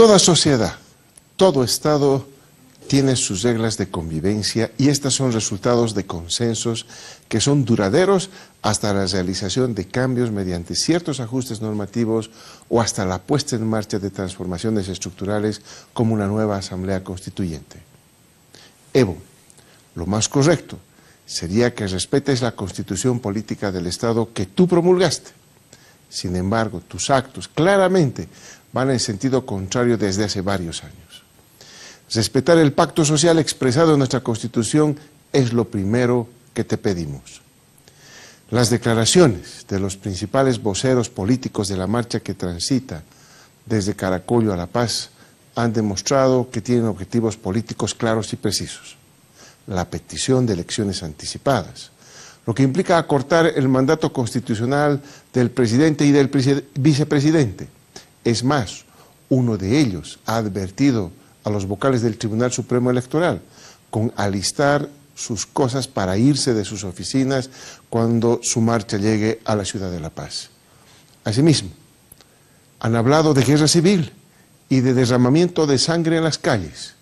Toda sociedad, todo Estado tiene sus reglas de convivencia y estas son resultados de consensos que son duraderos hasta la realización de cambios mediante ciertos ajustes normativos o hasta la puesta en marcha de transformaciones estructurales como una nueva asamblea constituyente. Evo, lo más correcto sería que respetes la constitución política del Estado que tú promulgaste sin embargo, tus actos claramente van en sentido contrario desde hace varios años. Respetar el pacto social expresado en nuestra Constitución es lo primero que te pedimos. Las declaraciones de los principales voceros políticos de la marcha que transita desde Caracollo a La Paz han demostrado que tienen objetivos políticos claros y precisos. La petición de elecciones anticipadas, lo que implica acortar el mandato constitucional del presidente y del vicepresidente. Es más, uno de ellos ha advertido a los vocales del Tribunal Supremo Electoral con alistar sus cosas para irse de sus oficinas cuando su marcha llegue a la ciudad de La Paz. Asimismo, han hablado de guerra civil y de derramamiento de sangre en las calles.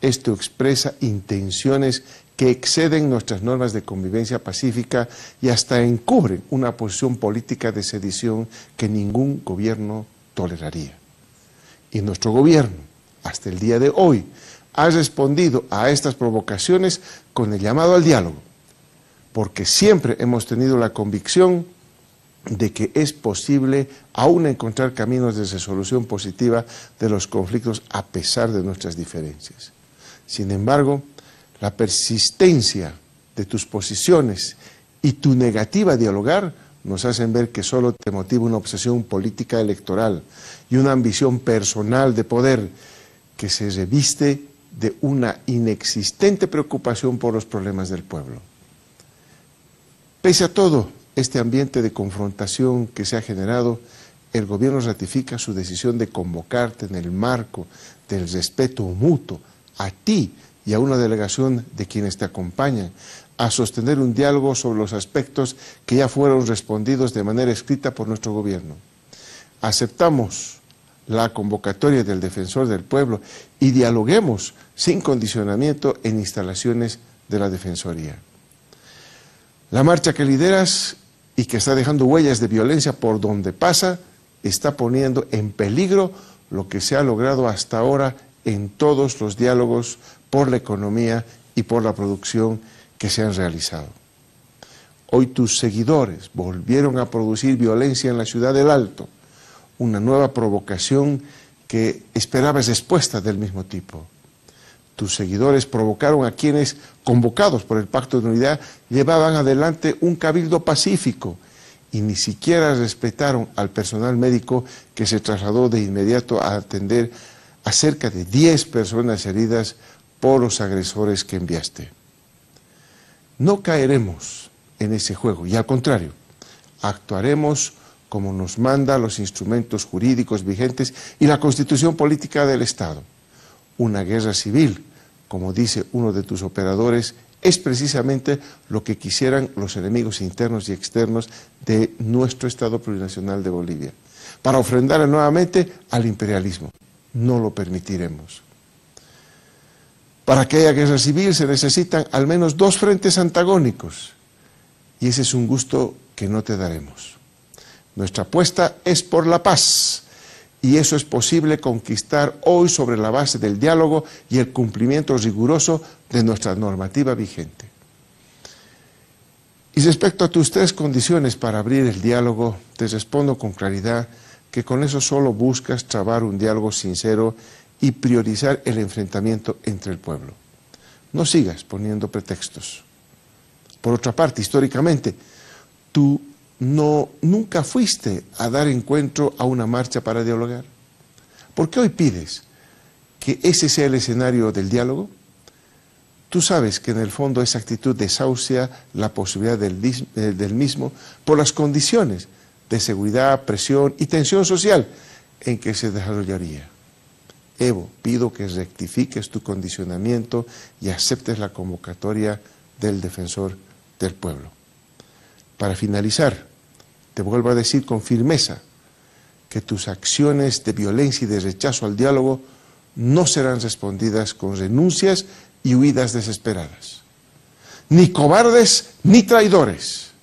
Esto expresa intenciones que exceden nuestras normas de convivencia pacífica y hasta encubren una posición política de sedición que ningún gobierno toleraría. Y nuestro gobierno, hasta el día de hoy, ha respondido a estas provocaciones con el llamado al diálogo, porque siempre hemos tenido la convicción de que es posible aún encontrar caminos de resolución positiva de los conflictos a pesar de nuestras diferencias. Sin embargo, la persistencia de tus posiciones y tu negativa a dialogar nos hacen ver que solo te motiva una obsesión política electoral y una ambición personal de poder que se reviste de una inexistente preocupación por los problemas del pueblo. Pese a todo este ambiente de confrontación que se ha generado, el gobierno ratifica su decisión de convocarte en el marco del respeto mutuo a ti y a una delegación de quienes te acompañan a sostener un diálogo sobre los aspectos que ya fueron respondidos de manera escrita por nuestro gobierno. Aceptamos la convocatoria del defensor del pueblo y dialoguemos sin condicionamiento en instalaciones de la Defensoría. La marcha que lideras y que está dejando huellas de violencia por donde pasa está poniendo en peligro lo que se ha logrado hasta ahora en todos los diálogos por la economía y por la producción que se han realizado. Hoy tus seguidores volvieron a producir violencia en la ciudad del Alto, una nueva provocación que esperabas respuesta del mismo tipo. Tus seguidores provocaron a quienes, convocados por el Pacto de Unidad, llevaban adelante un cabildo pacífico y ni siquiera respetaron al personal médico que se trasladó de inmediato a atender a cerca de 10 personas heridas por los agresores que enviaste. No caeremos en ese juego y al contrario, actuaremos como nos manda los instrumentos jurídicos vigentes y la constitución política del Estado. Una guerra civil, como dice uno de tus operadores, es precisamente lo que quisieran los enemigos internos y externos de nuestro Estado plurinacional de Bolivia, para ofrendarle nuevamente al imperialismo no lo permitiremos. Para que haya guerra civil se necesitan al menos dos frentes antagónicos y ese es un gusto que no te daremos. Nuestra apuesta es por la paz y eso es posible conquistar hoy sobre la base del diálogo y el cumplimiento riguroso de nuestra normativa vigente. Y respecto a tus tres condiciones para abrir el diálogo, te respondo con claridad que con eso solo buscas trabar un diálogo sincero y priorizar el enfrentamiento entre el pueblo. No sigas poniendo pretextos. Por otra parte, históricamente, tú no, nunca fuiste a dar encuentro a una marcha para dialogar. ¿Por qué hoy pides que ese sea el escenario del diálogo? Tú sabes que en el fondo esa actitud desahucia la posibilidad del eh, mismo por las condiciones de seguridad, presión y tensión social en que se desarrollaría. Evo, pido que rectifiques tu condicionamiento y aceptes la convocatoria del defensor del pueblo. Para finalizar, te vuelvo a decir con firmeza que tus acciones de violencia y de rechazo al diálogo no serán respondidas con renuncias y huidas desesperadas. Ni cobardes ni traidores.